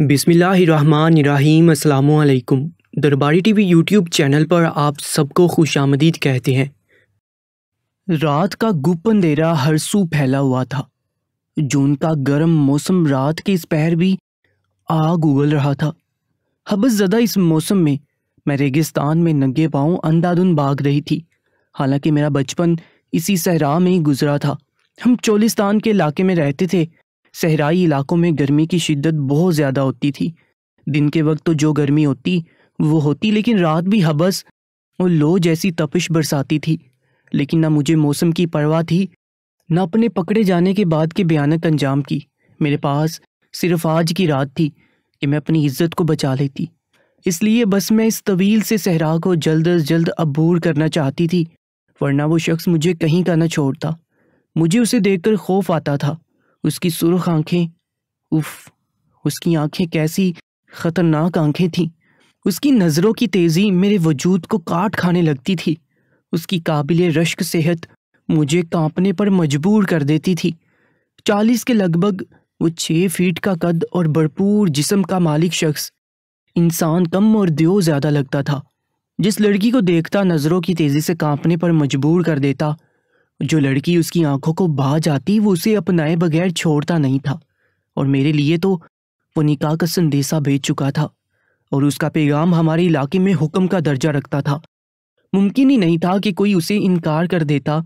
बिसमीम् अलैक्म दरबारी TV YouTube channel पर आप सबको खुश आमदीद कहते हैं रात का गुप्त अंधेरा हर सू फैला हुआ था जून का गर्म मौसम रात के इस पहर भी आग उगल रहा था हबस हाँ, ज़दा इस मौसम में मैं रेगिस्तान में नंगे पाँव अंधाधुन भाग रही थी हालांकि मेरा बचपन इसी सहरा में ही गुजरा था हम चोलिस्तान के इलाके में रहते थे सहराई इलाकों में गर्मी की शिद्दत बहुत ज़्यादा होती थी दिन के वक्त तो जो गर्मी होती वो होती लेकिन रात भी हबस और लो जैसी तपिश बरसाती थी लेकिन ना मुझे मौसम की परवाह थी ना अपने पकड़े जाने के बाद के भयानक अंजाम की मेरे पास सिर्फ आज की रात थी कि मैं अपनी इज्जत को बचा लेती इसलिए बस मैं इस तवील से सहरा को जल्द अज जल्द अबूर करना चाहती थी वरना वो शख्स मुझे कहीं का ना छोड़ता मुझे उसे देखकर खौफ आता था उसकी सुरख आंखें उफ उसकी आंखें कैसी खतरनाक आंखें थीं उसकी नज़रों की तेज़ी मेरे वजूद को काट खाने लगती थी उसकी काबिल रश्क सेहत मुझे कांपने पर मजबूर कर देती थी चालीस के लगभग वो छः फीट का कद और भरपूर जिसम का मालिक शख्स इंसान कम और दियो ज़्यादा लगता था जिस लड़की को देखता नज़रों की तेज़ी से कांपने पर मजबूर कर देता जो लड़की उसकी आंखों को भा जाती वो उसे अपनाए बगैर छोड़ता नहीं था और मेरे लिए तो वो निकाह का संदेशा भेज चुका था और उसका पैगाम हमारे इलाके में हुक्म का दर्जा रखता था मुमकिन ही नहीं था कि कोई उसे इनकार कर देता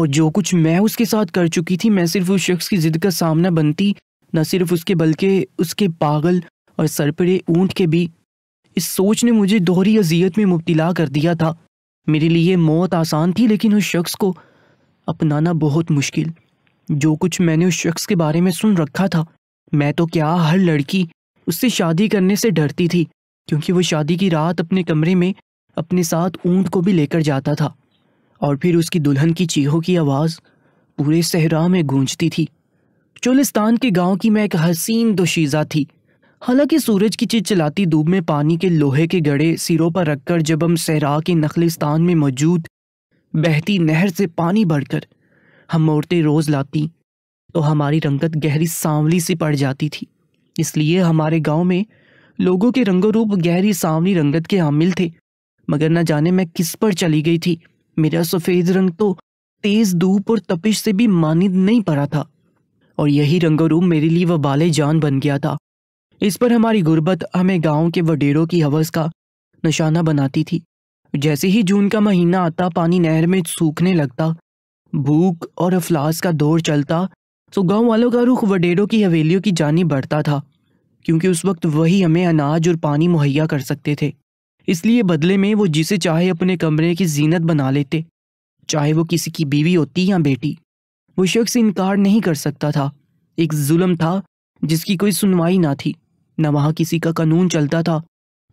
और जो कुछ मैं उसके साथ कर चुकी थी मैं सिर्फ उस शख्स की जिद का सामना बनती न सिर्फ उसके बल्कि उसके पागल और सरपरे ऊंट के भी इस सोच ने मुझे दोहरी अजियत में मुब्तला कर दिया था मेरे लिए मौत आसान थी लेकिन उस शख्स को अपनाना बहुत मुश्किल जो कुछ मैंने उस शख्स के बारे में सुन रखा था मैं तो क्या हर लड़की उससे शादी करने से डरती थी क्योंकि वो शादी की रात अपने कमरे में अपने साथ ऊंट को भी लेकर जाता था और फिर उसकी दुल्हन की चीहों की आवाज़ पूरे सहरा में गूंजती थी चोलिस्तान के गांव की मैं एक हसीन दोशीज़ा थी हालांकि सूरज की चलाती धूप में पानी के लोहे के गड़े सिरों पर रखकर जब हम सहरा के नखलिस्तान में मौजूद बहती नहर से पानी भरकर हम औरतें रोज लाती तो हमारी रंगत गहरी सांवली सी पड़ जाती थी इसलिए हमारे गांव में लोगों के रंगोरूप गहरी सांवली रंगत के हामिल थे मगर न जाने मैं किस पर चली गई थी मेरा सफ़ेद रंग तो तेज़ धूप और तपिश से भी मानिद नहीं पड़ा था और यही रंगोरूप मेरे लिए वह बाले जान बन गया था इस पर हमारी गुर्बत हमें गांव के वडेरों की हवस का निशाना बनाती थी जैसे ही जून का महीना आता पानी नहर में सूखने लगता भूख और अफलास का दौर चलता तो गांव वालों का रुख वडेरों की हवेलियों की जानी बढ़ता था क्योंकि उस वक्त वही हमें अनाज और पानी मुहैया कर सकते थे इसलिए बदले में वो जिसे चाहे अपने कमरे की जीनत बना लेते चाहे वो किसी की बीवी होती या बेटी वो शख्स इनकार नहीं कर सकता था एक जुल्म था जिसकी कोई सुनवाई ना थी न वहाँ किसी का कानून चलता था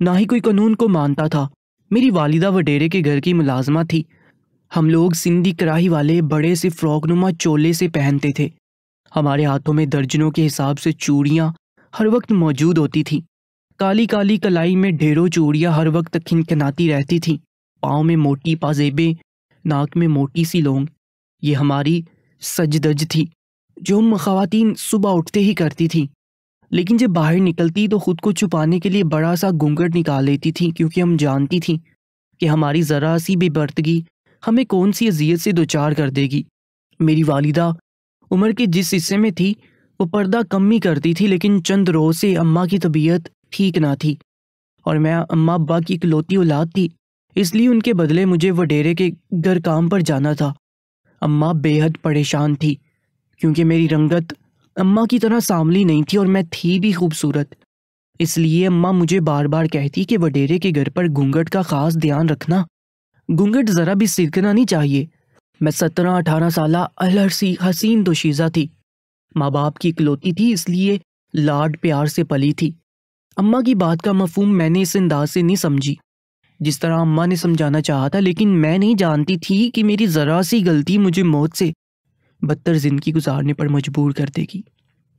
ना ही कोई कानून को मानता था मेरी वालिदा वडेरे के घर की मुलाजमा थी हम लोग सिंधी कराही वाले बड़े से फ्रॉकनुमा चोले से पहनते थे हमारे हाथों में दर्जनों के हिसाब से चूड़ियाँ हर वक्त मौजूद होती थी काली काली कलाई में ढेरों चूड़ियाँ हर वक्त खिनखनाती रहती थी पाँव में मोटी पाजेबें नाक में मोटी सी लोंग ये हमारी सजदज थी जो हम खातन सुबह उठते ही करती थी लेकिन जब बाहर निकलती तो खुद को छुपाने के लिए बड़ा सा घूंघट निकाल लेती थी क्योंकि हम जानती थी कि हमारी ज़रा सी भी बर्तगी हमें कौन सी अजियत से दोचार कर देगी मेरी वालिदा उम्र के जिस हिस्से में थी वो पर्दा कम ही करती थी लेकिन चंद रोज से अम्मा की तबीयत ठीक ना थी और मैं अम्मा अब्बा की इकलौती औलाद थी इसलिए उनके बदले मुझे वडेरे के घर काम पर जाना था अम्मा बेहद परेशान थी क्योंकि मेरी रंगत अम्मा की तरह सांवली नहीं थी और मैं थी भी खूबसूरत इसलिए अम्मा मुझे बार बार कहती कि वडेरे के घर पर घूंघट का खास ध्यान रखना घूंघट ज़रा भी सिरकना नहीं चाहिए मैं सत्रह अठारह साल अलहर हसीन दोशीज़ा थी माँ बाप की इकलौती थी इसलिए लाड प्यार से पली थी अम्मा की बात का मफहम मैंने इस अंदाज से नहीं समझी जिस तरह अम्मा ने समझाना चाहा था लेकिन मैं नहीं जानती थी कि मेरी ज़रा सी गलती मुझे मौत से बदतर जिंदगी गुजारने पर मजबूर कर देगी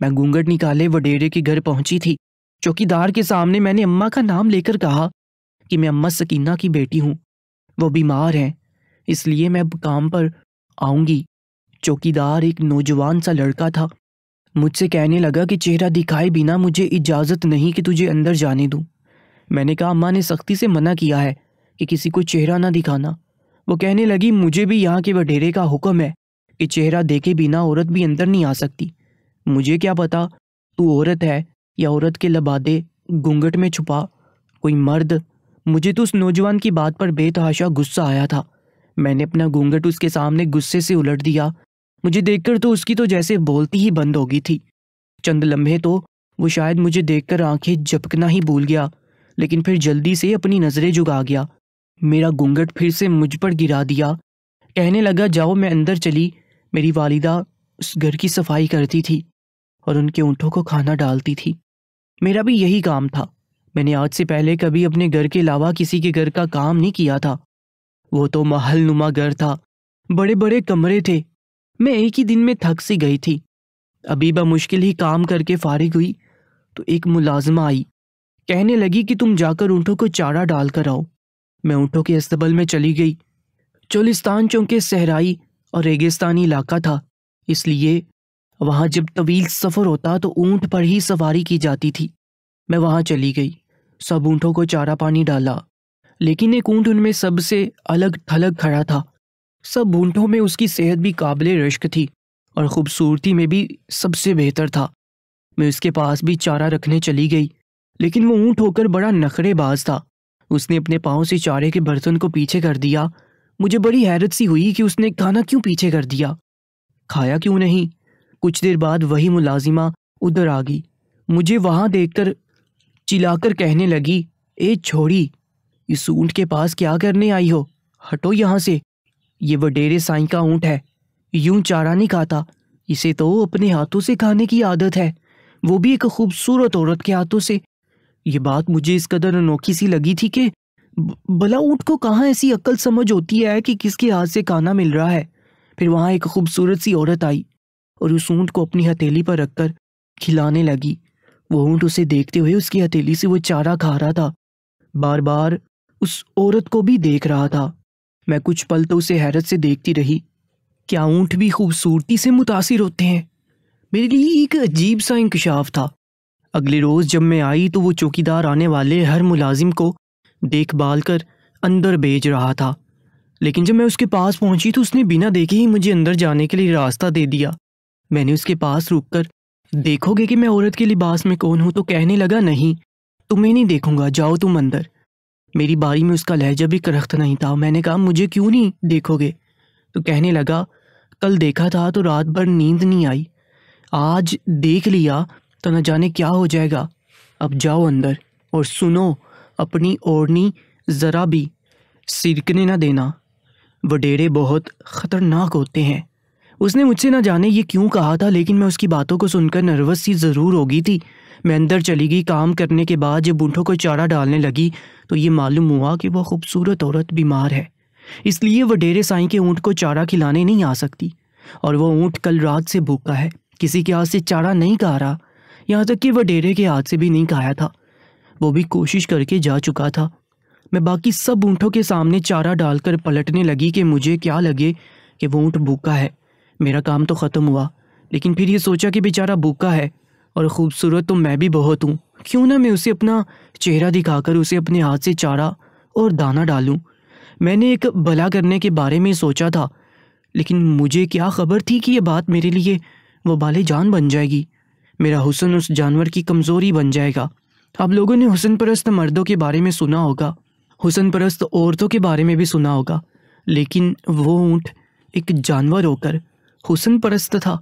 मैं घूंघट निकाले वडेरे के घर पहुंची थी चौकीदार के सामने मैंने अम्मा का नाम लेकर कहा कि मैं अम्मा सकीना की बेटी हूं वो बीमार हैं इसलिए मैं काम पर आऊंगी चौकीदार एक नौजवान सा लड़का था मुझसे कहने लगा कि चेहरा दिखाए बिना मुझे इजाज़त नहीं कि तुझे अंदर जाने दू मैंने कहा अम्मा ने सख्ती से मना किया है कि किसी को चेहरा ना दिखाना वो कहने लगी मुझे भी यहाँ के वडेरे का हुक्म है कि चेहरा देखे बिना औरत भी अंदर नहीं आ सकती मुझे क्या पता तू औरत है या औरत के लबादे घूंघट में छुपा कोई मर्द मुझे तो उस नौजवान की बात पर बेतहाशा गुस्सा आया था मैंने अपना घूंघट उसके सामने गुस्से से उलट दिया मुझे देखकर तो उसकी तो जैसे बोलती ही बंद हो गई थी चंद लम्हे तो वो शायद मुझे देखकर आंखें झपकना ही भूल गया लेकिन फिर जल्दी से अपनी नज़रें जुगा गया मेरा घूंघट फिर से मुझ पर गिरा दिया कहने लगा जाओ मैं अंदर चली मेरी वालिदा उस घर की सफाई करती थी और उनके ऊँटों को खाना डालती थी मेरा भी यही काम था मैंने आज से पहले कभी अपने घर के अलावा किसी के घर का काम नहीं किया था वो तो महल नुमा घर था बड़े बड़े कमरे थे मैं एक ही दिन में थक सी गई थी अभी मुश्किल ही काम करके फारिग हुई तो एक मुलाजमा आई कहने लगी कि तुम जाकर ऊँटों को चारा डालकर आओ मैं ऊँटों के अस्तबल में चली गई चोलिस्तान चौंके सहराई और रेगिस्तानी इलाका था इसलिए वहाँ जब तवील सफ़र होता तो ऊँट पर ही सवारी की जाती थी मैं वहाँ चली गई सब ऊँटों को चारा पानी डाला लेकिन एक ऊँट उनमें सबसे अलग थलग खड़ा था सब ऊँटों में उसकी सेहत भी काबिल रश्क थी और ख़ूबसूरती में भी सबसे बेहतर था मैं उसके पास भी चारा रखने चली गई लेकिन वो ऊँट होकर बड़ा नखरेबाज था उसने अपने पाँव से चारे के बर्तन को पीछे कर दिया मुझे बड़ी हैरत सी हुई कि उसने खाना क्यों पीछे कर दिया खाया क्यों नहीं कुछ देर बाद वही मुलाजिमा उधर आ गई मुझे वहां देखकर चिल्लाकर कहने लगी ए छोड़ी इस ऊंट के पास क्या करने आई हो हटो यहां से ये वडेरे साई का ऊंट है यूं चारा नहीं खाता इसे तो अपने हाथों से खाने की आदत है वो भी एक खूबसूरत औरत के हाथों से ये बात मुझे इस कदर अनोखी सी लगी थी कि भला ऊँट को कहाँ ऐसी अक्ल समझ होती है कि किसके हाथ से खाना मिल रहा है फिर वहां एक खूबसूरत सी औरत आई और उस ऊँट को अपनी हथेली पर रखकर खिलाने लगी वो ऊँट उसे देखते हुए उसकी हथेली से वो चारा खा रहा था बार बार उस औरत को भी देख रहा था मैं कुछ पल तो उसे हैरत से देखती रही क्या ऊँट भी खूबसूरती से मुतासर होते हैं मेरे लिए एक अजीब सा इंकशाफ था अगले रोज़ जब मैं आई तो वो चौकीदार आने वाले हर मुलाजिम को देखभाल कर अंदर भेज रहा था लेकिन जब मैं उसके पास पहुंची तो उसने बिना देखे ही मुझे अंदर जाने के लिए रास्ता दे दिया मैंने उसके पास रुककर देखोगे कि मैं औरत के लिबास में कौन हूं तो कहने लगा नहीं तुम्हें नहीं देखूंगा जाओ तुम अंदर मेरी बारी में उसका लहजा भी करख्त नहीं था मैंने कहा मुझे क्यों नहीं देखोगे तो कहने लगा कल देखा था तो रात भर नींद नहीं आई आज देख लिया तो न जाने क्या हो जाएगा अब जाओ अंदर और सुनो अपनी ओढ़नी ज़रा भी सिरकने ना देना वडेरे बहुत ख़तरनाक होते हैं उसने मुझसे ना जाने ये क्यों कहा था लेकिन मैं उसकी बातों को सुनकर नर्वस सी ज़रूर हो गई थी मैं अंदर चली गई काम करने के बाद जब ऊँटों को चारा डालने लगी तो ये मालूम हुआ कि वह खूबसूरत औरत बीमार है इसलिए वह डेरे साई के ऊँट को चारा खिलाने नहीं आ सकती और वह ऊँट कल रात से भूखा है किसी के हाथ से चारा नहीं खा रहा यहाँ तक कि वह डेरे के हाथ से भी नहीं खाया था वो भी कोशिश करके जा चुका था मैं बाकी सब ऊँटों के सामने चारा डालकर पलटने लगी कि मुझे क्या लगे कि वो ऊँट भूखा है मेरा काम तो ख़त्म हुआ लेकिन फिर ये सोचा कि बेचारा भूखा है और ख़ूबसूरत तो मैं भी बहुत हूँ क्यों ना मैं उसे अपना चेहरा दिखाकर उसे अपने हाथ से चारा और दाना डालूं मैंने एक भला करने के बारे में सोचा था लेकिन मुझे क्या खबर थी कि यह बात मेरे लिए वो बाले जान बन जाएगी मेरा हुसन उस जानवर की कमज़ोरी बन जाएगा आप लोगों ने हुसन परस्त मर्दों के बारे में सुना होगा हुसन परस्त औरतों के बारे में भी सुना होगा लेकिन वो ऊँट एक जानवर होकर हुसन परस्त था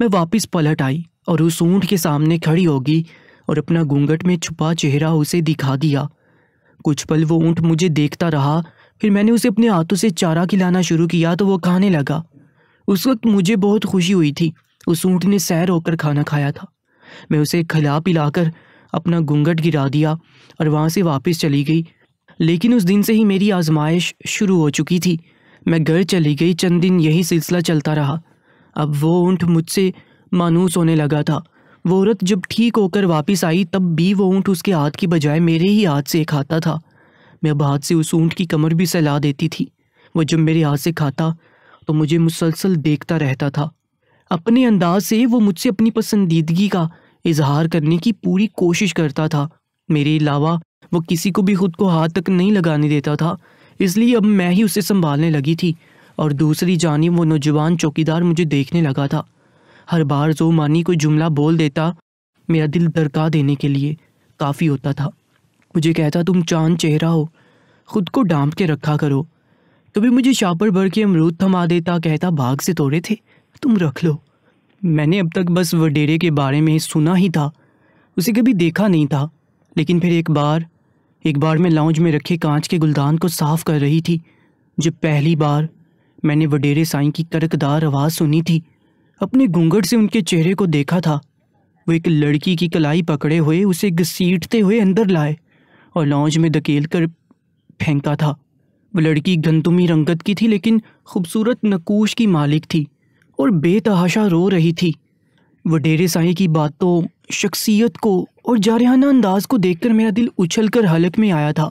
मैं वापस पलट आई और उस ऊँट के सामने खड़ी होगी और अपना घूंघट में छुपा चेहरा उसे दिखा दिया कुछ पल वो ऊँट मुझे देखता रहा फिर मैंने उसे अपने हाथों से चारा खिलाना शुरू किया तो वो खाने लगा उस वक्त मुझे बहुत खुशी हुई थी उस ऊँट ने सैर होकर खाना खाया था मैं उसे खिला पिलाकर अपना घूंघट गिरा दिया और वहाँ से वापस चली गई लेकिन उस दिन से ही मेरी आजमाइश शुरू हो चुकी थी मैं घर चली गई चंद दिन यही सिलसिला चलता रहा अब वो ऊँट मुझसे मानूस होने लगा था वो औरत जब ठीक होकर वापस आई तब भी वो ऊँट उसके हाथ की बजाय मेरे ही हाथ से खाता था मैं अब हाथ से उस ऊँट की कमर भी सला देती थी वो जब मेरे हाथ से खाता तो मुझे मुसलसल देखता रहता था अपने अंदाज से वो मुझसे अपनी पसंदीदगी का इजहार करने की पूरी कोशिश करता था मेरे अलावा वो किसी को भी खुद को हाथ तक नहीं लगाने देता था इसलिए अब मैं ही उसे संभालने लगी थी और दूसरी जानी वो नौजवान चौकीदार मुझे देखने लगा था हर बार जो मानी कोई जुमला बोल देता मेरा दिल दरका देने के लिए काफ़ी होता था मुझे कहता तुम चांद चेहरा हो खुद को डांप के रखा करो कभी मुझे शापर भर के अमरूद थमा देता कहता भाग से तोड़े थे तुम रख लो मैंने अब तक बस वडेरे के बारे में सुना ही था उसे कभी देखा नहीं था लेकिन फिर एक बार एक बार मैं लाउंज में रखे कांच के गुलदान को साफ कर रही थी जब पहली बार मैंने वडेरे साईं की करकदार आवाज़ सुनी थी अपने घूंघट से उनके चेहरे को देखा था वो एक लड़की की कलाई पकड़े हुए उसे घसीटते हुए अंदर लाए और लॉन्ज में धकेल कर फेंका था वो लड़की गंतुमी रंगत की थी लेकिन खूबसूरत नकूश की मालिक थी और बेतहाशा रो रही थी वडेरे साई की बातों तो शख्सियत को और जारहाना अंदाज को देखकर मेरा दिल उछल कर हलक में आया था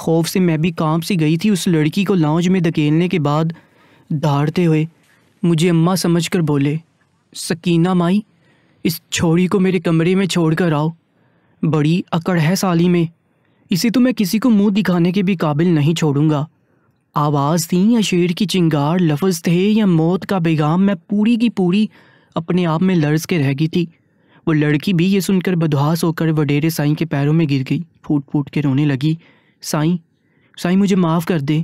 खौफ से मैं भी कांप सी गई थी उस लड़की को लाउंज में धकेलने के बाद दहाड़ते हुए मुझे अम्मा समझकर बोले सकीना माई इस छोड़ी को मेरे कमरे में छोड़ कर आओ बड़ी अकड़ है साली में इसे तो मैं किसी को मुंह दिखाने के भी काबिल नहीं छोड़ूंगा आवाज़ थी या शेर की चिंगार लफज थे या मौत का बेगाम मैं पूरी की पूरी अपने आप में लर्ज के रह गई थी वो लड़की भी ये सुनकर बदहास होकर वडेरे साईं के पैरों में गिर गई फूट फूट के रोने लगी साई साई मुझे माफ़ कर दे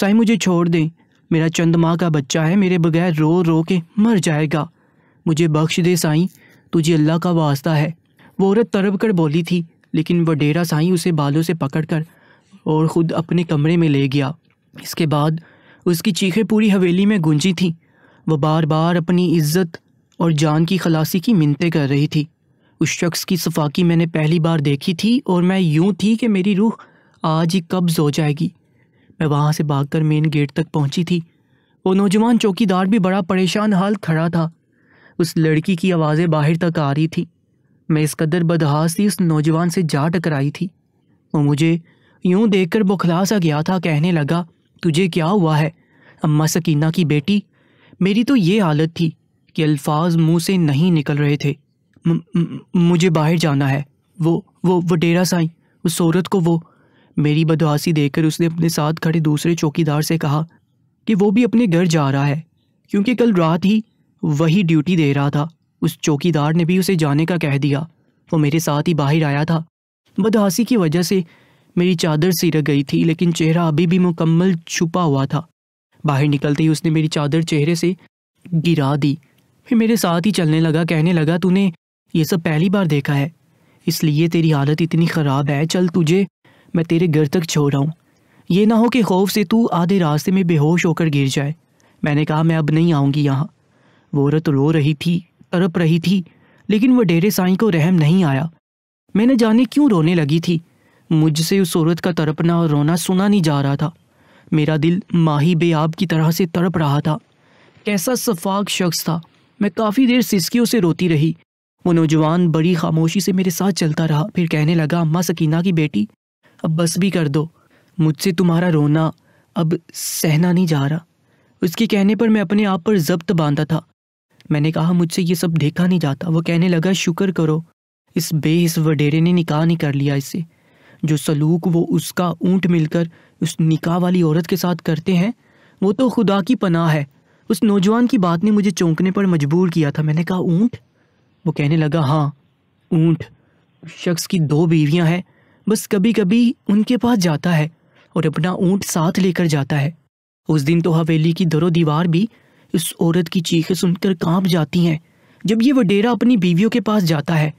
साई मुझे छोड़ दे मेरा चंद माँ का बच्चा है मेरे बगैर रो रो के मर जाएगा मुझे बख्श दे साई तुझे अल्लाह का वास्ता है वो औरत तरब कर बोली थी लेकिन वडेरा साई उसे बालों से पकड़कर और ख़ुद अपने कमरे में ले गया इसके बाद उसकी चीखें पूरी हवेली में गूंजी थीं वह बार बार अपनी इज्जत और जान की खलासी की मिनतें कर रही थी उस शख्स की सफाकी मैंने पहली बार देखी थी और मैं यूं थी कि मेरी रूह आज ही कब्ज हो जाएगी मैं वहाँ से भागकर मेन गेट तक पहुँची थी वो नौजवान चौकीदार भी बड़ा परेशान हाल खड़ा था उस लड़की की आवाज़ें बाहर तक आ रही थी मैं इस कदर बदहास थी उस नौजवान से जा टकराई थी वो मुझे यूं देखकर बौखला सा गया था कहने लगा तुझे क्या हुआ है अम्मा सकीना की बेटी मेरी तो ये हालत थी कि अल्फाज मुंह से नहीं निकल रहे थे म, म, मुझे बाहर जाना है वो वो वो डेरा साई उस औरत को वो मेरी बदहासी देकर उसने अपने साथ खड़े दूसरे चौकीदार से कहा कि वो भी अपने घर जा रहा है क्योंकि कल रात ही वही ड्यूटी दे रहा था उस चौकीदार ने भी उसे जाने का कह दिया वो मेरे साथ ही बाहर आया था बदहासी की वजह से मेरी चादर सिरक गई थी लेकिन चेहरा अभी भी मुकम्मल छुपा हुआ था बाहर निकलते ही उसने मेरी चादर चेहरे से गिरा दी फिर मेरे साथ ही चलने लगा कहने लगा तूने ये सब पहली बार देखा है इसलिए तेरी हालत इतनी ख़राब है चल तुझे मैं तेरे घर तक छोड़ रहा हूँ ये ना हो कि खौफ से तू आधे रास्ते में बेहोश होकर गिर जाए मैंने कहा मैं अब नहीं आऊँगी यहाँ वो औरत रो रही थी तड़प रही थी लेकिन वह डेरे साई को रहम नहीं आया मैंने जाने क्यों रोने लगी थी मुझसे उस औरत का तड़पना और रोना सुना नहीं जा रहा था मेरा दिल माही बेआब की तरह से तड़प रहा था कैसा सफाक शख्स था मैं काफ़ी देर सिसकियों से रोती रही वो नौजवान बड़ी खामोशी से मेरे साथ चलता रहा फिर कहने लगा अम्मा सकीना की बेटी अब बस भी कर दो मुझसे तुम्हारा रोना अब सहना नहीं जा रहा उसके कहने पर मैं अपने आप पर जब्त बांधा था मैंने कहा मुझसे ये सब देखा नहीं जाता वो कहने लगा शुक्र करो इस बेहिस वडेरे ने निकाह नहीं कर लिया इससे जो सलूक वो उसका ऊँट मिलकर उस निकाह वाली औरत के साथ करते हैं वो तो खुदा की पनाह है उस नौजवान की बात ने मुझे चौंकने पर मजबूर किया था मैंने कहा ऊँट वो कहने लगा हाँ ऊँट शख्स की दो बीवियाँ हैं बस कभी कभी उनके पास जाता है और अपना ऊँट साथ लेकर जाता है उस दिन तो हवेली की दरो दीवार भी उस औरत की चीखें सुनकर कांप जाती हैं जब ये वडेरा अपनी बीवियों के पास जाता है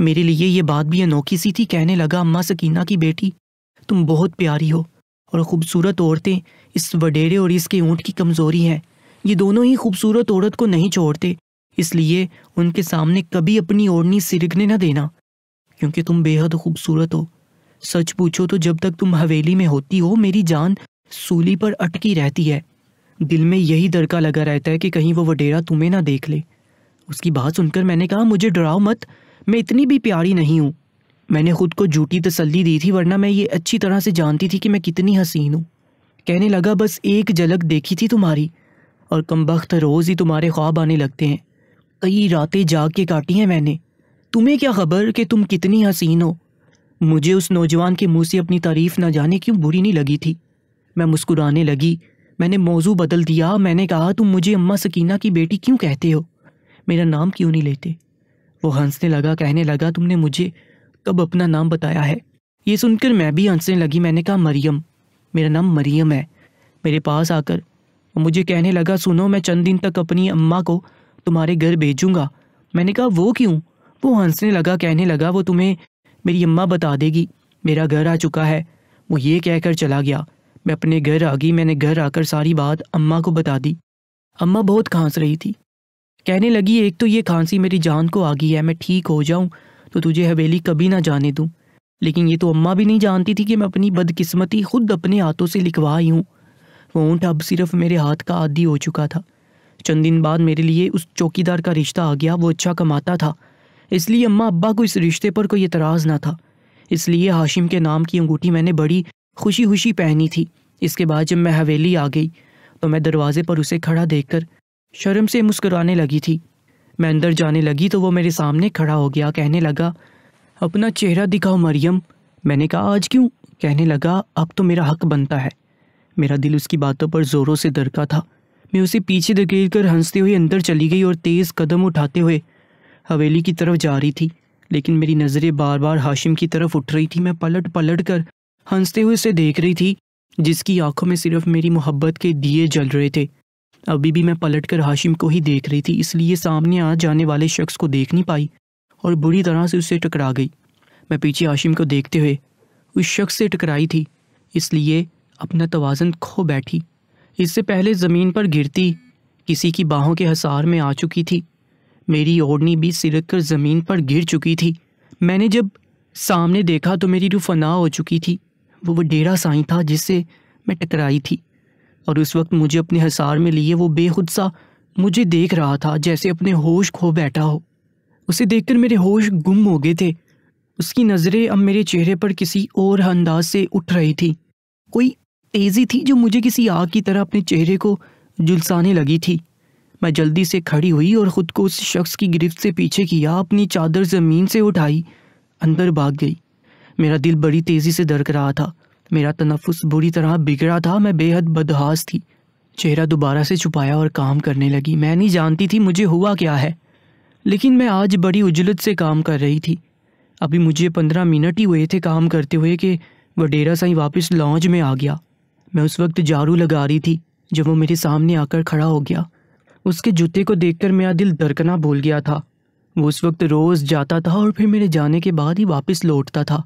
मेरे लिए ये बात भी अनोखी सी थी कहने लगा अम्मा सकीना की बेटी तुम बहुत प्यारी हो और खूबसूरत औरतें इस वडेरे और इसके ऊँट की कमज़ोरी हैं ये दोनों ही खूबसूरत औरत को नहीं छोड़ते इसलिए उनके सामने कभी अपनी ओढ़नी सिरकने न देना क्योंकि तुम बेहद खूबसूरत हो सच पूछो तो जब तक तुम हवेली में होती हो मेरी जान सूली पर अटकी रहती है दिल में यही दरका लगा रहता है कि कहीं वो वडेरा तुम्हें ना देख ले उसकी बात सुनकर मैंने कहा मुझे डराओ मत मैं इतनी भी प्यारी नहीं हूँ मैंने खुद को झूठी तसल्ली दी थी वरना मैं ये अच्छी तरह से जानती थी कि मैं कितनी हसीन हूँ कहने लगा बस एक झलक देखी थी तुम्हारी और कमबख्त रोज़ ही तुम्हारे ख्वाब आने लगते हैं कई रातें जाग के काटी हैं मैंने तुम्हें क्या खबर कि तुम कितनी हसीन हो मुझे उस नौजवान के मुंह से अपनी तारीफ न जाने क्यों बुरी नहीं लगी थी मैं मुस्कुराने लगी मैंने मौजू बदल दिया मैंने कहा तुम मुझे अम्मा सकीना की बेटी क्यों कहते हो मेरा नाम क्यों नहीं लेते वो हंसने लगा कहने लगा तुमने मुझे कब अपना नाम बताया है ये सुनकर मैं भी हंसने लगी मैंने कहा मरियम मेरा नाम मरियम है मेरे पास आकर वो मुझे कहने लगा सुनो मैं चंद दिन तक अपनी अम्मा को तुम्हारे घर भेजूंगा मैंने कहा वो क्यों वो हंसने लगा कहने लगा वो तुम्हें मेरी अम्मा बता देगी मेरा घर आ चुका है वो ये कहकर चला गया मैं अपने घर आ गई मैंने घर आकर सारी बात अम्मा को बता दी अम्मा बहुत खांस रही थी कहने लगी एक तो ये खांसी मेरी जान को आ गई है मैं ठीक हो जाऊं तो तुझे हवेली कभी ना जाने दूं लेकिन ये तो अम्मा भी नहीं जानती थी कि मैं अपनी बदकिस्मती खुद अपने हाथों से लिखवा आई हूँ वो ऊँट अब सिर्फ मेरे हाथ का आदि हो चुका था चंद दिन बाद मेरे लिए उस चौकीदार का रिश्ता आ गया वो अच्छा कमाता था इसलिए अम्मा अब्बा को इस रिश्ते पर कोई एतराज़ ना था इसलिए हाशिम के नाम की अंगूठी मैंने बड़ी खुशी खुशी पहनी थी इसके बाद जब मैं हवेली आ गई तो मैं दरवाज़े पर उसे खड़ा देखकर शर्म से मुस्कुराने लगी थी मैं अंदर जाने लगी तो वो मेरे सामने खड़ा हो गया कहने लगा अपना चेहरा दिखाओ मरियम मैंने कहा आज क्यों कहने लगा अब तो मेरा हक बनता है मेरा दिल उसकी बातों पर ज़ोरों से दरका था मैं उसे पीछे धकेल कर हंसते हुए अंदर चली गई और तेज़ कदम उठाते हुए हवेली की तरफ जा रही थी लेकिन मेरी नज़रें बार बार हाशिम की तरफ उठ रही थी मैं पलट पलट कर हंसते हुए उसे देख रही थी जिसकी आंखों में सिर्फ मेरी मोहब्बत के दिए जल रहे थे अभी भी मैं पलटकर हाशिम को ही देख रही थी इसलिए सामने आ जाने वाले शख्स को देख नहीं पाई और बुरी तरह से उससे टकरा गई मैं पीछे हाशिम को देखते हुए उस शख्स से टकराई थी इसलिए अपना तोज़न खो बैठी इससे पहले ज़मीन पर गिरती किसी की बाहों के हसार में आ चुकी थी मेरी ओढ़नी भी सिरक कर ज़मीन पर गिर चुकी थी मैंने जब सामने देखा तो मेरी रूह हो चुकी थी वो वो डेरा साई था जिससे मैं टकराई थी और उस वक्त मुझे अपने हसार में लिए वो बेखुद सा मुझे देख रहा था जैसे अपने होश खो बैठा हो उसे देखकर मेरे होश गुम हो गए थे उसकी नज़रें अब मेरे चेहरे पर किसी और अंदाज से उठ रही थी कोई तेज़ी थी जो मुझे किसी आग की तरह अपने चेहरे को जुलसाने लगी थी मैं जल्दी से खड़ी हुई और ख़ुद को उस शख्स की गिरफ्त से पीछे किया अपनी चादर ज़मीन से उठाई अंदर भाग गई मेरा दिल बड़ी तेज़ी से धड़क रहा था मेरा तनफुस बुरी तरह बिगड़ा था मैं बेहद बदहास थी चेहरा दोबारा से छुपाया और काम करने लगी मैं नहीं जानती थी मुझे हुआ क्या है लेकिन मैं आज बड़ी उजलत से काम कर रही थी अभी मुझे पंद्रह मिनट ही हुए थे काम करते हुए कि वडेरा साई वापस लॉन्ज में आ गया मैं उस वक्त झाड़ू लगा रही थी जब वो मेरे सामने आकर खड़ा हो गया उसके जूते को देखकर मेरा दिल धड़कना भूल गया था वो उस वक्त रोज़ जाता था और फिर मेरे जाने के बाद ही वापस लौटता था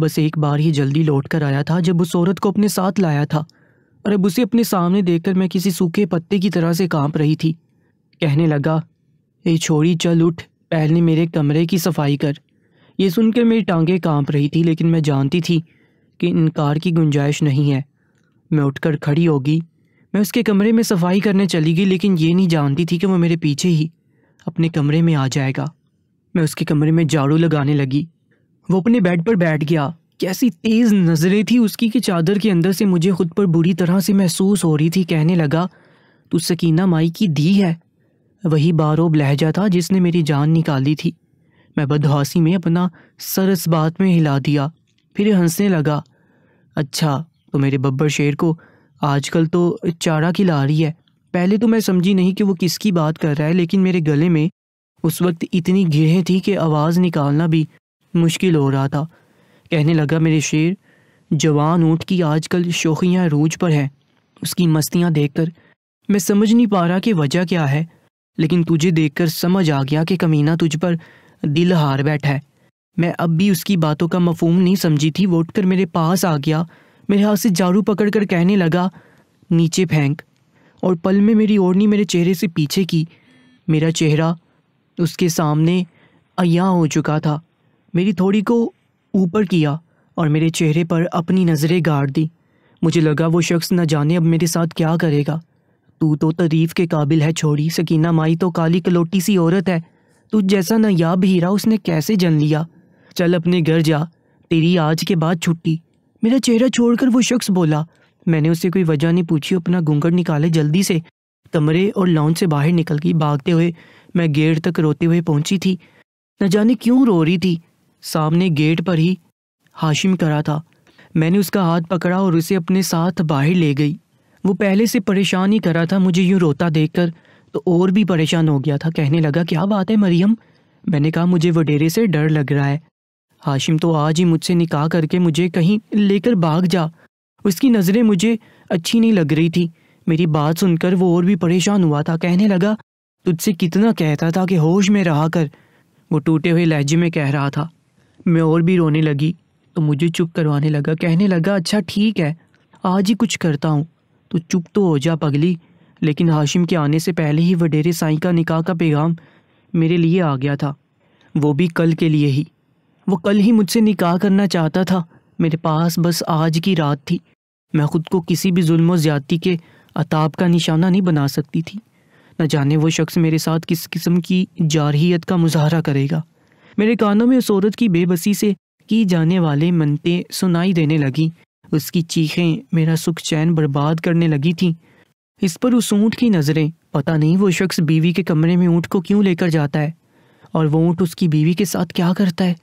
बस एक बार ही जल्दी लौट कर आया था जब उस औरत को अपने साथ लाया था और अब उसे अपने सामने देखकर मैं किसी सूखे पत्ते की तरह से कांप रही थी कहने लगा ए छोड़ी चल उठ पहले मेरे कमरे की सफाई कर ये सुनकर मेरी टांगें कांप रही थी लेकिन मैं जानती थी कि इनकार की गुंजाइश नहीं है मैं उठकर खड़ी होगी मैं उसके कमरे में सफाई करने चली गई लेकिन ये नहीं जानती थी कि वो मेरे पीछे ही अपने कमरे में आ जाएगा मैं उसके कमरे में झाड़ू लगाने लगी वो अपने बेड पर बैठ गया कैसी तेज नजरें थी उसकी कि चादर के अंदर से मुझे खुद पर बुरी तरह से महसूस हो रही थी कहने लगा तू सकीना माई की दी है वही बारोब लहजा था जिसने मेरी जान निकाली थी मैं बदहासी में अपना सर इस बात में हिला दिया फिर हंसने लगा अच्छा तो मेरे बब्बर शेर को आजकल तो चारा खिला रही है पहले तो मैं समझी नहीं कि वो किसकी बात कर रहा है लेकिन मेरे गले में उस वक्त इतनी गिरें थी कि आवाज़ निकालना भी मुश्किल हो रहा था कहने लगा मेरे शेर जवान ऊँट की आजकल शोखियाँ रूज पर हैं उसकी मस्तियाँ देखकर मैं समझ नहीं पा रहा कि वजह क्या है लेकिन तुझे देखकर समझ आ गया कि कमीना तुझ पर दिल हार बैठा है मैं अब भी उसकी बातों का मफहम नहीं समझी थी उठ कर मेरे पास आ गया मेरे हाथ से झाड़ू पकड़ कर कहने लगा नीचे फेंक और पल में मेरी ओढ़नी मेरे चेहरे से पीछे की मेरा चेहरा उसके सामने अया हो चुका था मेरी थोड़ी को ऊपर किया और मेरे चेहरे पर अपनी नज़रें गाड़ दी मुझे लगा वो शख्स न जाने अब मेरे साथ क्या करेगा तू तो तरीफ़ के काबिल है छोड़ी सकीना माई तो काली कलोटी सी औरत है तू जैसा नायाब हीरा उसने कैसे जन लिया चल अपने घर जा तेरी आज के बाद छुट्टी मेरा चेहरा छोड़कर वो शख्स बोला मैंने उससे कोई वजह नहीं पूछी अपना घूंघट निकाले जल्दी से कमरे और लॉन से बाहर निकल गई भागते हुए मैं गेट तक रोते हुए पहुंची थी न जाने क्यों रो रही थी सामने गेट पर ही हाशिम करा था मैंने उसका हाथ पकड़ा और उसे अपने साथ बाहर ले गई वो पहले से परेशान ही करा था मुझे यूँ रोता देखकर तो और भी परेशान हो गया था कहने लगा क्या बात है मरियम मैंने कहा मुझे वडेरे से डर लग रहा है हाशिम तो आज ही मुझसे निकाह करके मुझे कहीं लेकर भाग जा उसकी नज़रें मुझे अच्छी नहीं लग रही थी मेरी बात सुनकर वो और भी परेशान हुआ था कहने लगा तुझसे कितना कहता था कि होश में रहा कर वो टूटे हुए लहजे में कह रहा था मैं और भी रोने लगी तो मुझे चुप करवाने लगा कहने लगा अच्छा ठीक है आज ही कुछ करता हूँ तो चुप तो हो जा पगली लेकिन हाशिम के आने से पहले ही वडेरे साई का निकाह का पैगाम मेरे लिए आ गया था वो भी कल के लिए ही वो कल ही मुझसे निकाह करना चाहता था मेरे पास बस आज की रात थी मैं ख़ुद को किसी भी जुल्म ज़्यादती के अताब का निशाना नहीं बना सकती थी न जाने वो शख्स मेरे साथ किस किस्म की जारहीत का मुजाहरा करेगा मेरे कानों में उस औरत की बेबसी से की जाने वाले मनते सुनाई देने लगी उसकी चीखें मेरा सुख चैन बर्बाद करने लगी थीं इस पर उस ऊँट की नज़रें पता नहीं वो शख्स बीवी के कमरे में ऊँट को क्यों लेकर जाता है और वो ऊँट उसकी बीवी के साथ क्या करता है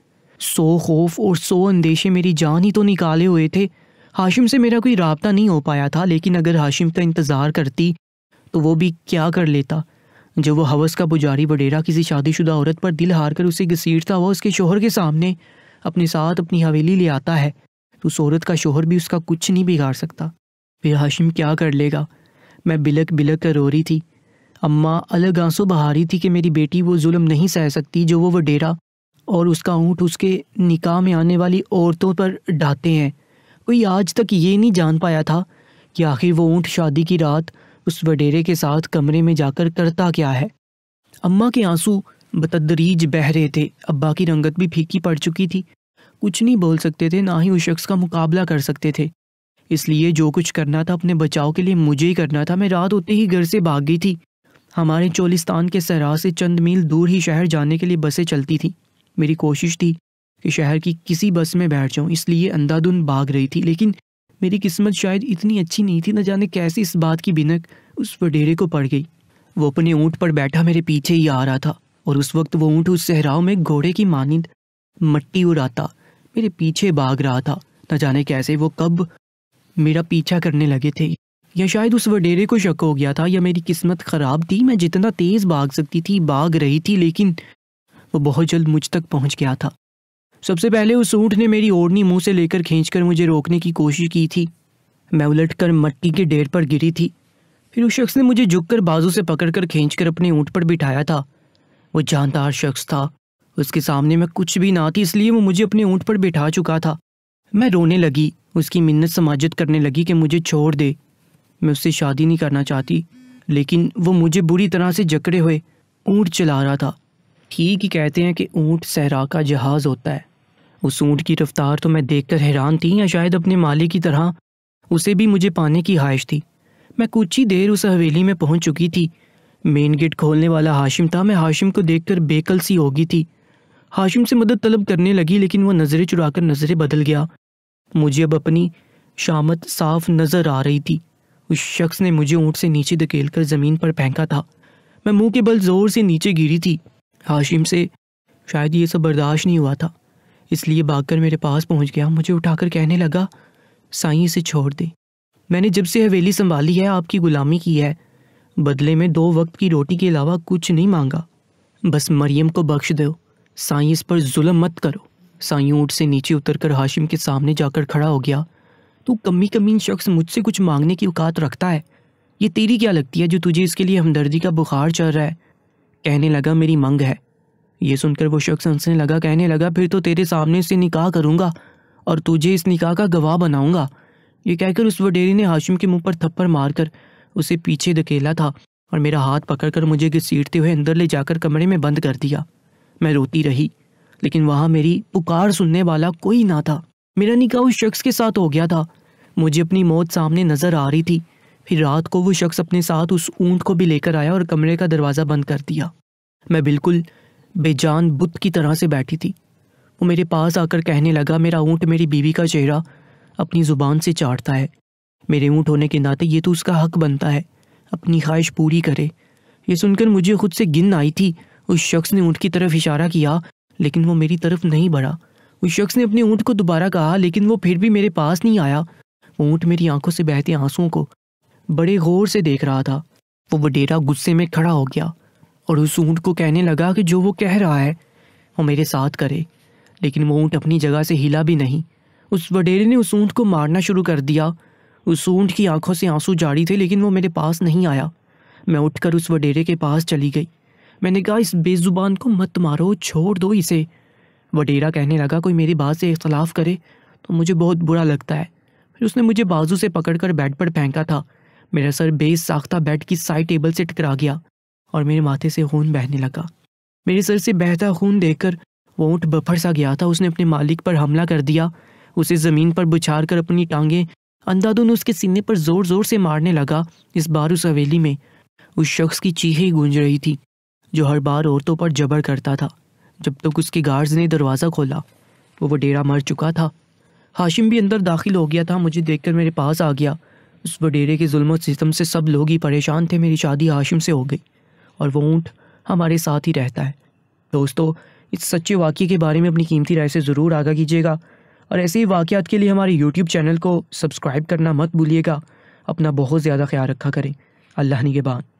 सो खौफ और सो अंदेशे मेरी जान ही तो निकाले हुए थे हाशिम से मेरा कोई रबता नहीं हो पाया था लेकिन अगर हाशिम का इंतज़ार करती तो वो भी क्या कर लेता जब वो हवस का पुजारी वडेरा किसी शादीशुदा औरत पर दिल हार कर उसे घसीटता हुआ उसके शोहर के सामने अपने साथ अपनी हवेली ले आता है तो उस औरत का शोहर भी उसका कुछ नहीं बिगाड़ सकता फिर हाशिम क्या कर लेगा मैं बिलक बिलक कर रो रही थी अम्मा अलग आंसू बहा रही थी कि मेरी बेटी वो जुल्म नहीं सह सकती जो वो वडेरा और उसका ऊँट उसके निकाह में आने वाली औरतों पर डाते हैं कोई आज तक ये नहीं जान पाया था कि आखिर वो ऊँट शादी की रात उस वडेरे के साथ कमरे में जाकर करता क्या है अम्मा के आंसू बतदरीज बह रहे थे अब्बा की रंगत भी फीकी पड़ चुकी थी कुछ नहीं बोल सकते थे ना ही उस शख्स का मुकाबला कर सकते थे इसलिए जो कुछ करना था अपने बचाव के लिए मुझे ही करना था मैं रात होते ही घर से भाग गई थी हमारे चोलिस्तान के सराह से चंद मील दूर ही शहर जाने के लिए बसें चलती थी मेरी कोशिश थी कि शहर की किसी बस में बैठ जाऊं इसलिए अंधाधुन भाग रही थी लेकिन मेरी किस्मत शायद इतनी अच्छी नहीं थी न जाने कैसे इस बात की बिनक उस वडेरे को पड़ गई वो अपने ऊँट पर बैठा मेरे पीछे ही आ रहा था और उस वक्त वो ऊँट उस सहराव में घोड़े की मानिंद मट्टी उड़ाता मेरे पीछे भाग रहा था न जाने कैसे वो कब मेरा पीछा करने लगे थे या शायद उस वडेरे को शक हो गया था या मेरी किस्मत ख़राब थी मैं जितना तेज़ भाग सकती थी भाग रही थी लेकिन वो बहुत जल्द मुझ तक पहुंच गया था सबसे पहले उस ऊँट ने मेरी ओढ़नी मुंह से लेकर खींचकर मुझे रोकने की कोशिश की थी मैं उलटकर मट्टी के ढेर पर गिरी थी फिर उस शख्स ने मुझे झुककर बाजू से पकड़कर खींचकर अपने ऊँट पर बिठाया था वो जानदार शख्स था उसके सामने मैं कुछ भी ना थी इसलिए वो मुझे अपने ऊँट पर बिठा चुका था मैं रोने लगी उसकी मिन्नत समाजत करने लगी कि मुझे छोड़ दे मैं उससे शादी नहीं करना चाहती लेकिन वो मुझे बुरी तरह से जकड़े हुए ऊँट चला रहा था ठीक ही कहते हैं कि ऊँट सहरा का जहाज़ होता है उस ऊँट की रफ्तार तो मैं देखकर हैरान थी या शायद अपने माले की तरह उसे भी मुझे पाने की ख्वाहिश थी मैं कुछ ही देर उस हवेली में पहुंच चुकी थी मेन गेट खोलने वाला हाशिम था मैं हाशिम को देखकर बेकल सी होगी थी हाशिम से मदद तलब करने लगी लेकिन वह नज़रें चुराकर नज़रें बदल गया मुझे अब अपनी शामत साफ नज़र आ रही थी उस शख्स ने मुझे ऊँट से नीचे धकेल कर ज़मीन पर फेंका था मैं मुंह के बल ज़ोर से नीचे गिरी थी हाशिम से शायद ये सब बर्दाश्त नहीं हुआ था इसलिए भागकर मेरे पास पहुंच गया मुझे उठाकर कहने लगा साई इसे छोड़ दे मैंने जब से हवेली संभाली है आपकी गुलामी की है बदले में दो वक्त की रोटी के अलावा कुछ नहीं मांगा बस मरियम को बख्श दो साई इस पर जुल्म मत करो साई ऊँट से नीचे उतरकर हाशिम के सामने जाकर खड़ा हो गया तू कमी कमीन शख्स मुझसे कुछ मांगने की औकात रखता है ये तेरी क्या लगती है जो तुझे इसके लिए हमदर्दी का बुखार चढ़ रहा है कहने लगा मेरी मंग है ये सुनकर वो शख्स हंसने लगा कहने लगा फिर तो तेरे सामने से निकाह करूंगा और तुझे इस निकाह का गवाह बनाऊंगा ये कहकर उस वडेरी ने हाशिम के मुंह पर थप्पड़ मारकर उसे पीछे धकेला था और मेरा हाथ पकड़कर मुझे घसीटते हुए अंदर ले जाकर कमरे में बंद कर दिया मैं रोती रही लेकिन वहां मेरी पुकार सुनने वाला कोई ना था मेरा निकाह उस शख्स के साथ हो गया था मुझे अपनी मौत सामने नज़र आ रही थी फिर रात को वो शख्स अपने साथ उस ऊंट को भी लेकर आया और कमरे का दरवाज़ा बंद कर दिया मैं बिल्कुल बेजान बुत की तरह से बैठी थी वो मेरे पास आकर कहने लगा मेरा ऊँट मेरी बीवी का चेहरा अपनी ज़ुबान से चाटता है मेरे ऊँट होने के नाते ये तो उसका हक बनता है अपनी ख्वाहिश पूरी करे ये सुनकर मुझे खुद से गिन आई थी उस शख्स ने ऊँट की तरफ इशारा किया लेकिन वो मेरी तरफ नहीं बढ़ा उस शख्स ने अपने ऊँट को दोबारा कहा लेकिन वो फिर भी मेरे पास नहीं आया वो ऊँट मेरी आंखों से बहते आंसुओं को बड़े गौर से देख रहा था वो वडेरा गुस्से में खड़ा हो गया और उस ऊँट को कहने लगा कि जो वो कह रहा है वो मेरे साथ करे लेकिन वो ऊँट अपनी जगह से हिला भी नहीं उस वडेरे ने उस ऊँट को मारना शुरू कर दिया उस ऊँट की आंखों से आंसू जारी थे लेकिन वो मेरे पास नहीं आया मैं उठकर उस वडेरे के पास चली गई मैंने कहा इस बेजुबान को मत मारो छोड़ दो इसे वडेरा कहने लगा कोई मेरी बात से इख्तलाफ करे तो मुझे बहुत बुरा लगता है फिर उसने मुझे बाजू से पकड़कर बेड पर फेंका था मेरा सर बेस साख्ता बेड की साइड टेबल से टकरा गया और मेरे माथे से खून बहने लगा मेरे सर से बहता खून देखकर वो ऊँट बफर सा गया था उसने अपने मालिक पर हमला कर दिया उसे ज़मीन पर बुछार कर अपनी टांगें अंधाधुन उसके सीने पर ज़ोर ज़ोर से मारने लगा इस बार उस हवेली में उस शख्स की चीहे गूंज रही थी जो हर बार औरतों पर जबर करता था जब तक तो उसके गार्ड्स ने दरवाज़ा खोला वो वो डेरा मर चुका था हाशिम भी अंदर दाखिल हो गया था मुझे देखकर मेरे पास आ गया उस वडेरे के जुल्म सिस्टम से सब लोग ही परेशान थे मेरी शादी हाशिम से हो गई और वो ऊँट हमारे साथ ही रहता है दोस्तों इस सच्चे वाक्य के बारे में अपनी कीमती राय से ज़रूर आगा कीजिएगा और ऐसे ही वाक़ात के लिए हमारे यूट्यूब चैनल को सब्सक्राइब करना मत भूलिएगा अपना बहुत ज़्यादा ख्याल रखा करें अल्लाह के बाद